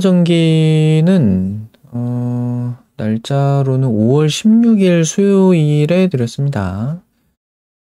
전기는 어, 날짜로는 5월 16일 수요일에 드렸습니다.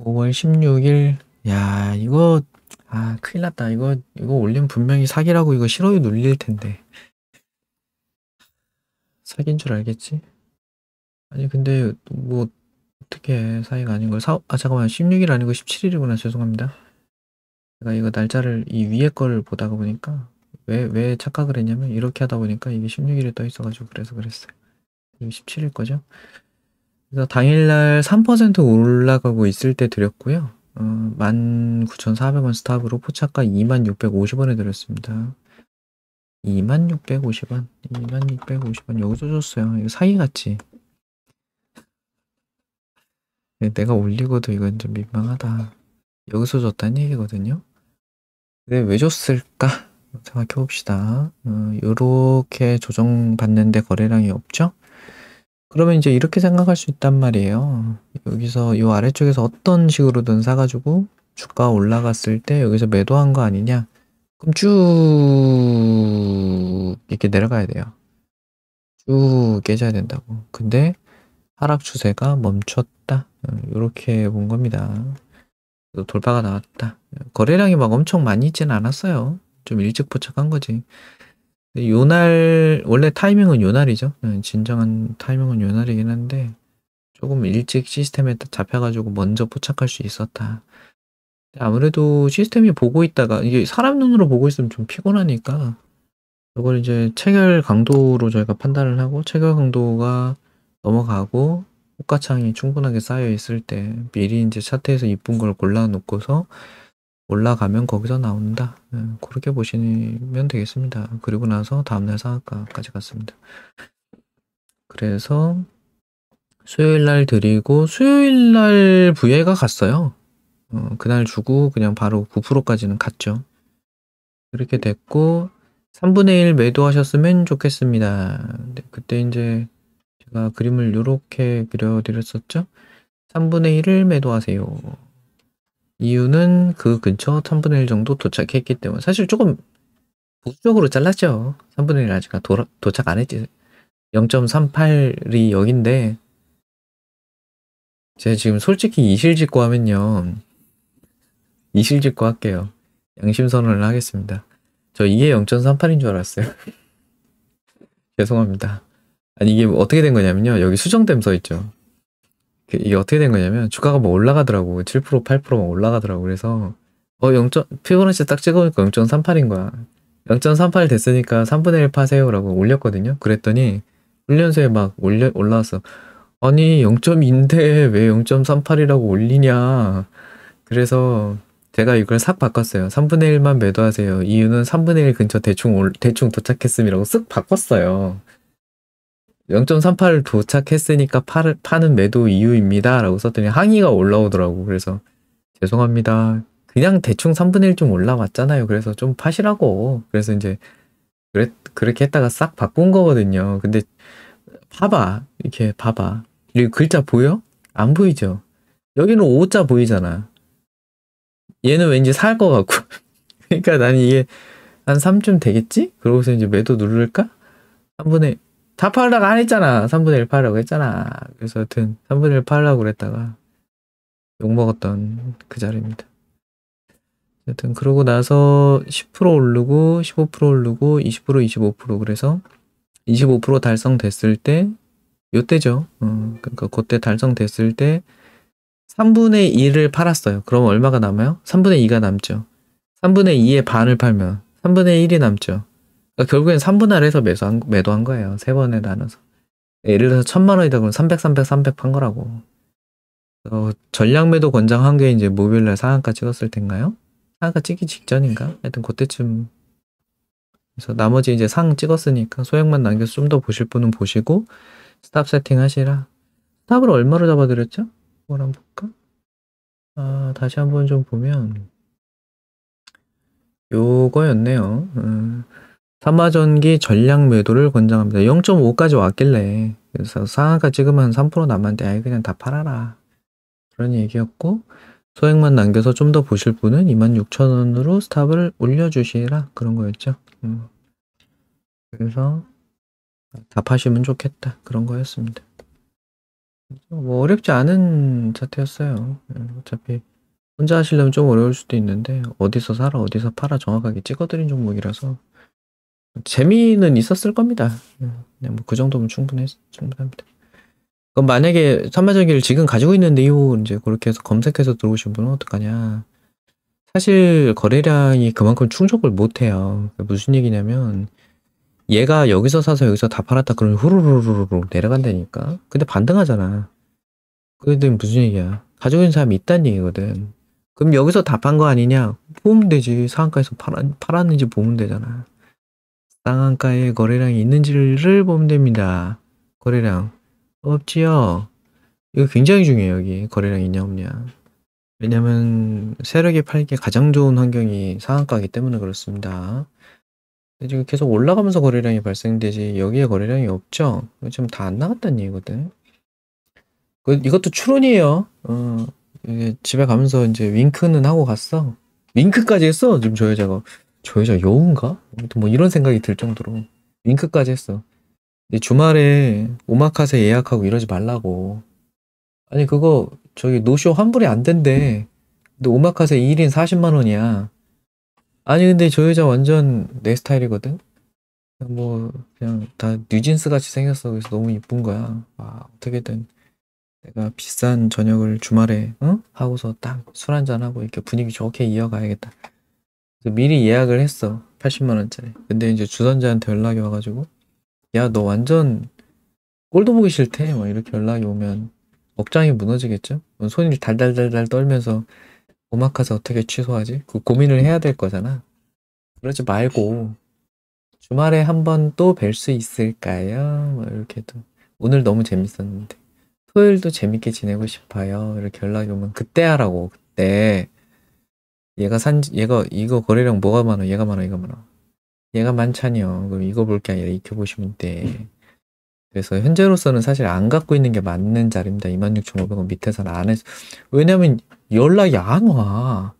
5월 16일 야 이거 아 큰일 났다 이거 이거 올리면 분명히 사기라고 이거 싫어요 눌릴 텐데 사기인 줄 알겠지? 아니 근데 뭐 어떻게 사기가 아닌 걸 사? 아 잠깐만 16일 아니고 17일이구나 죄송합니다. 제가 이거 날짜를 이 위에 걸 보다가 보니까 왜, 왜 착각을 했냐면 이렇게 하다 보니까 이게 16일에 떠 있어가지고 그래서 그랬어요. 17일 거죠. 그래서 당일날 3% 올라가고 있을 때 드렸고요. 어, 19,400원 스탑으로 포착가 2650원에 드렸습니다. 2650원, 2650원 여기서 줬어요. 이거 사기 같지? 네, 내가 올리고도 이건 좀 민망하다. 여기서 줬다는 얘기거든요. 근데 네, 왜 줬을까? 생각해 봅시다. 이렇게 어, 조정받는데 거래량이 없죠? 그러면 이제 이렇게 생각할 수 있단 말이에요. 여기서 이 아래쪽에서 어떤 식으로든 사가지고 주가 올라갔을 때 여기서 매도한 거 아니냐? 그럼 쭉 이렇게 내려가야 돼요. 쭉 깨져야 된다고. 근데 하락 추세가 멈췄다. 이렇게 어, 본 겁니다. 돌파가 나왔다. 거래량이 막 엄청 많이 있지는 않았어요. 좀 일찍 포착한 거지. 요날 원래 타이밍은 요날이죠. 예, 진정한 타이밍은 요날이긴 한데 조금 일찍 시스템에 잡혀가지고 먼저 포착할 수 있었다. 아무래도 시스템이 보고 있다가 이게 사람 눈으로 보고 있으면 좀 피곤하니까 이걸 이제 체결 강도로 저희가 판단을 하고 체결 강도가 넘어가고 호가창이 충분하게 쌓여 있을 때 미리 이제 차트에서 이쁜 걸 골라 놓고서 올라가면 거기서 나온다. 네, 그렇게 보시면 되겠습니다. 그리고 나서 다음날 상한가까지 갔습니다. 그래서 수요일날 드리고 수요일날 부회가 갔어요. 어, 그날 주고 그냥 바로 9%까지는 갔죠. 그렇게 됐고 3분의 1 매도하셨으면 좋겠습니다. 네, 그때 이제 제가 그림을 이렇게 그려드렸었죠. 3분의 1을 매도하세요. 이유는 그 근처 3분의 1 정도 도착했기 때문에 사실 조금 보수적으로 잘랐죠. 3분의 1 아직 도라, 도착 안 했지. 0.38이 여긴데 제가 지금 솔직히 이실직고 하면요. 이실직고 할게요. 양심선언을 하겠습니다. 저 이게 0.38인 줄 알았어요. 죄송합니다. 아니 이게 어떻게 된 거냐면요. 여기 수정됨 써 있죠. 그 이게 어떻게 된 거냐면 주가가 뭐 올라가더라고 7% 8%막 올라가더라고 그래서 어 0. 피보나치 딱 찍어보니까 0.38인 거야 0.38 됐으니까 3분의 1 파세요라고 올렸거든요 그랬더니 훈련소에 막 올려 올라왔어 아니 0.2인데 왜 0.38이라고 올리냐 그래서 제가 이걸 싹 바꿨어요 3분의 1만 매도하세요 이유는 3분의 1 근처 대충 올, 대충 도착했음이라고 쓱 바꿨어요 0.38을 도착했으니까 팔, 파는 매도 이유입니다. 라고 썼더니 항의가 올라오더라고. 그래서 죄송합니다. 그냥 대충 3분의 1 좀 올라왔잖아요. 그래서 좀 파시라고. 그래서 이제 그랬, 그렇게 했다가 싹 바꾼 거거든요. 근데 봐봐. 이렇게 봐봐. 이 글자 보여? 안 보이죠? 여기는 오자 보이잖아. 얘는 왠지 살것 같고. 그러니까 난 이게 한 3쯤 되겠지? 그러고서 이제 매도 누를까? 3분의 다 팔다가 안 했잖아. 3분의 1 팔라고 했잖아. 그래서 하여튼 3분의 1 팔라고 그랬다가 욕먹었던 그 자리입니다. 여튼 그러고 나서 10% 오르고 15% 오르고 20% 25% 그래서 25% 달성됐을 때 요때죠. 어, 그러니까 그때 달성됐을 때 3분의 1을 팔았어요. 그럼 얼마가 남아요? 3분의 2가 남죠. 3분의 2의 반을 팔면 3분의 1이 남죠. 그러니까 결국엔 3분할을 해서 매수한, 매도한 거예요. 세 번에 나눠서. 예를 들어서 천만 원이다 그러면 300, 300, 300 판 거라고. 어, 전량 매도 권장한 게 이제 목요일날 상한가 찍었을 텐가요? 상한가 찍기 직전인가? 하여튼 그때쯤. 그래서 나머지 이제 상 찍었으니까 소액만 남겨서 좀 더 보실 분은 보시고 스탑 세팅 하시라. 스탑을 얼마로 잡아드렸죠? 그걸 한번 볼까? 아, 다시 한번 좀 보면 요거였네요. 음. 삼마전기 전량 매도를 권장합니다. 0.5까지 왔길래 그래서 상한가 지금 한3% 남았는데 아예 그냥 다 팔아라. 그런 얘기였고 소액만 남겨서 좀 더 보실 분은 26,000원으로 스탑을 올려주시라 그런 거였죠. 음. 그래서 답하시면 좋겠다 그런 거였습니다. 뭐 어렵지 않은 차트였어요. 예, 어차피 혼자 하시려면 좀 어려울 수도 있는데 어디서 사라 어디서 팔아 정확하게 찍어드린 종목이라서 재미는 있었을 겁니다. 그뭐그 네, 정도면 충분해 충분합니다. 그럼 만약에 산마저기를 지금 가지고 있는 내용 이제 그렇게 해서 검색해서 들어오신 분은 어떡하냐. 사실 거래량이 그만큼 충족을 못해요. 무슨 얘기냐면 얘가 여기서 사서 여기서 다 팔았다 그러면 후루루루루 내려간다니까. 근데 반등하잖아. 그게 무슨 얘기야. 가지고 있는 사람이 있다는 얘기거든. 그럼 여기서 다 판 거 아니냐? 보면 되지. 상한가에서 팔았, 팔았는지 보면 되잖아. 상 한가에 거래량이 있는지를 보면 됩니다. 거래량 없지요? 이거 굉장히 중요해요. 여기 거래량이 있냐 없냐. 왜냐면 세력이 팔기 에 가장 좋은 환경이 상한가이기 때문에 그렇습니다. 지금 계속 올라가면서 거래량이 발생되지 여기에 거래량이 없죠? 지금 다 안 나갔다는 얘기거든. 그, 이것도 추론이에요. 어, 집에 가면서 이제 윙크는 하고 갔어. 윙크까지 했어. 지금 저 여자가. 저 여자 여운가? 뭐 이런 생각이 들 정도로 윙크까지 했어. 주말에 오마카세 예약하고 이러지 말라고. 아니 그거 저기 노쇼 환불이 안 된대. 근데 오마카세 2일인 40만 원이야. 아니 근데 저 여자 완전 내 스타일이거든. 뭐 그냥 다 뉴진스 같이 생겼어. 그래서 너무 이쁜 거야. 와 아, 어떻게든 내가 비싼 저녁을 주말에 응? 하고서 딱 술 한잔 하고 이렇게 분위기 좋게 이어가야겠다. 미리 예약을 했어. 80만원짜리. 근데 이제 주선자한테 연락이 와가지고, 야, 너 완전 꼴도 보기 싫대. 막 뭐 이렇게 연락이 오면 억장이 무너지겠죠? 뭐 손이 달달달달 떨면서 오마카세 어떻게 취소하지? 그 고민을 해야 될 거잖아. 그러지 말고, 주말에 한 번 또 뵐 수 있을까요? 막 뭐 이렇게 도 오늘 너무 재밌었는데. 토요일도 재밌게 지내고 싶어요. 이렇게 연락이 오면 그때 하라고, 그때. 얘가 산 얘가 이거 거래량 뭐가 많아? 얘가 많아, 얘가 많아. 얘가 많잖여. 그럼 이거 볼게 아니라 익혀보시면 돼. 그래서 현재로서는 사실 안 갖고 있는 게 맞는 자리입니다. 26,500원 밑에서는 안 해서 왜냐면 연락이 안 와.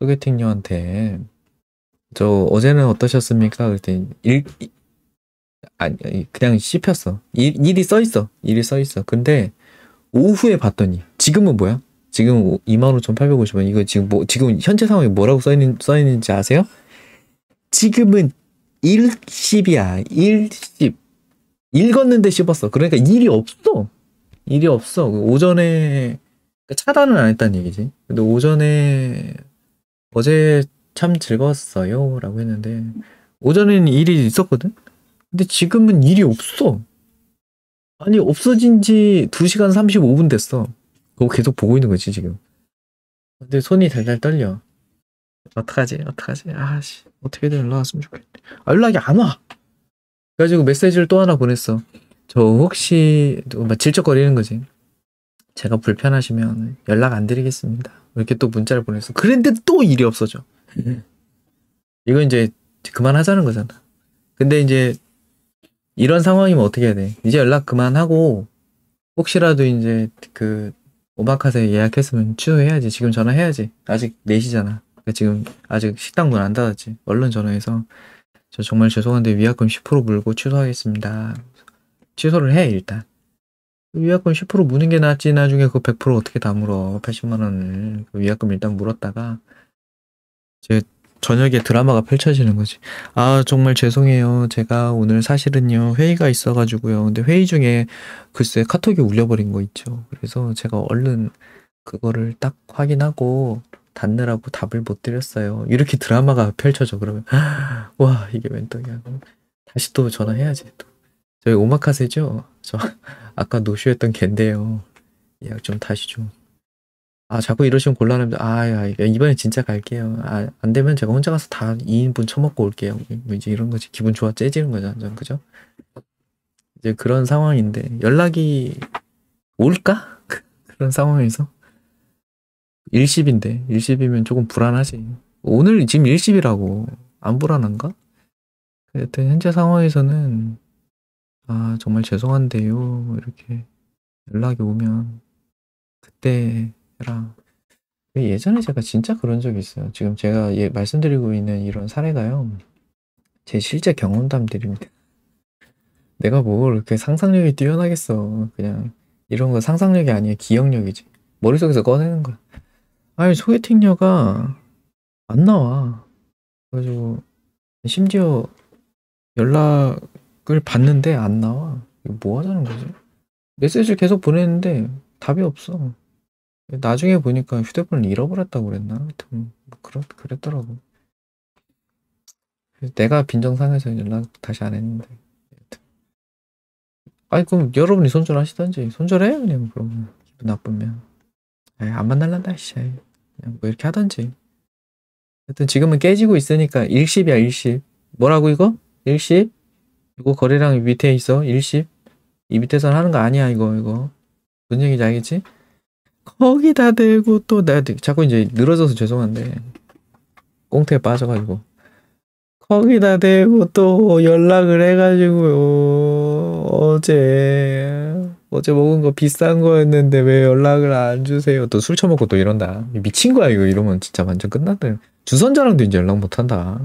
소개팅녀한테 저 어제는 어떠셨습니까? 그랬더니 일 아니 그냥 씹혔어. 일, 일이 써 있어. 일이 써 있어. 근데 오후에 봤더니 지금은 뭐야? 지금 25,850원 이거 지금 뭐 지금 현재 상황이 뭐라고 써 있는 써 있는지 아세요? 지금은 1 0이야1 0 읽었는데 씹었어. 그러니까 일이 없어. 일이 없어. 오전에 그러니까 차단은 안 했다는 얘기지. 근데 오전에 어제 참 즐거웠어요. 라고 했는데, 오전에는 일이 있었거든? 근데 지금은 일이 없어. 아니, 없어진 지 2시간 35분 됐어. 그거 계속 보고 있는 거지 지금 근데 손이 달달 떨려 어떡하지 어떡하지 아씨 어떻게든 연락 왔으면 좋겠네 아, 연락이 안와 그래가지고 메시지를 또 하나 보냈어 저 혹시 막 질척거리는 거지 제가 불편하시면 연락 안 드리겠습니다 이렇게 또 문자를 보냈어 그런데 또 일이 없어져 이거 이제 그만하자는 거잖아 근데 이제 이런 상황이면 어떻게 해야 돼 이제 연락 그만하고 혹시라도 이제 그 오마카세 예약했으면 취소해야지. 지금 전화해야지. 아직 4시잖아. 그러니까 지금 아직 식당 문 안 닫았지. 얼른 전화해서 저 정말 죄송한데 위약금 10% 물고 취소하겠습니다. 취소를 해 일단. 위약금 10% 무는 게 낫지 나중에 그 100% 어떻게 다 물어. 80만 원을. 그 위약금 일단 물었다가 제 저녁에 드라마가 펼쳐지는 거지. 아, 정말 죄송해요. 제가 오늘 사실은요, 회의가 있어가지고요. 근데 회의 중에 글쎄 카톡이 울려버린 거 있죠. 그래서 제가 얼른 그거를 딱 확인하고 닫느라고 답을 못 드렸어요. 이렇게 드라마가 펼쳐져. 그러면, 와, 이게 웬 떡이야. 다시 또 전화해야지. 또. 저희 오마카세죠? 저 아까 노쇼했던 걘데요. 예약 좀 다시 좀. 아, 자꾸 이러시면 곤란합니다. 아, 야, 이번에 진짜 갈게요. 아, 안 되면 제가 혼자 가서 다 2인분 처먹고 올게요. 뭐 이제 이런 거지. 기분 좋아 째지는 거죠, 완전. 그죠? 이제 그런 상황인데, 연락이 올까? 그런 상황에서. 일십인데 일십이면 조금 불안하지. 오늘 지금 일십이라고안 불안한가? 여튼 현재 상황에서는 아 정말 죄송한데요 이렇게 연락이 오면 그때 있더라. 예, 예전에 제가 진짜 그런 적이 있어요. 지금 제가 예, 말씀드리고 있는 이런 사례가요. 제 실제 경험담들입니다. 내가 뭘 뭐 이렇게 상상력이 뛰어나겠어. 그냥 이런 거 상상력이 아니에요. 기억력이지. 머릿속에서 꺼내는 거야. 아니, 소개팅녀가 안 나와. 그래가지고, 심지어 연락을 받는데 안 나와. 뭐 하자는 거지? 메시지를 계속 보냈는데 답이 없어. 나중에 보니까 휴대폰을 잃어버렸다고 그랬나? 하여튼 뭐 그렇, 그랬더라고. 내가 빈정상해서 연락 다시 안 했는데. 아니 그럼 여러분이 손절하시던지 손절해 그냥 그러면 기분 나쁘면 에이, 안 만날란다 씨 그냥 뭐 이렇게 하던지 하여튼 지금은 깨지고 있으니까 일십이야 일십 뭐라고 이거? 일십 이거 거래량 밑에 있어 일십 이 밑에선 하는 거 아니야 이거 이거 무슨 얘기인지 알겠지? 거기다 들고 또 내가 자꾸 이제 늘어져서 죄송한데 꽁태에 빠져가지고 거기다 대고 또 연락을 해가지고 어제 어제 먹은 거 비싼 거였는데 왜 연락을 안 주세요? 또 술 처먹고 또 이런다. 미친 거야 이거 이러면 진짜 완전 끝났다. 주선자랑도 이제 연락 못 한다.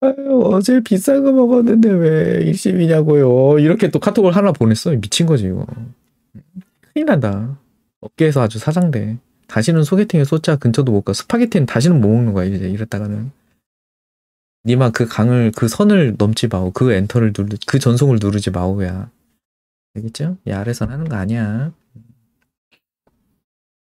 아유, 어제 비싼 거 먹었는데 왜 일심이냐고요. 이렇게 또 카톡을 하나 보냈어. 미친 거지 이거. 큰일 난다. 업계에서 아주 사장돼. 다시는 소개팅에 소자 근처도 못 가. 스파게티는 다시는 못 먹는 거야 이제 이랬다가는. 니마 그 강을 그 선을 넘지 마오. 그 엔터를 누르 그 전송을 누르지 마오야. 알겠죠? 이 아래선 하는 거 아니야.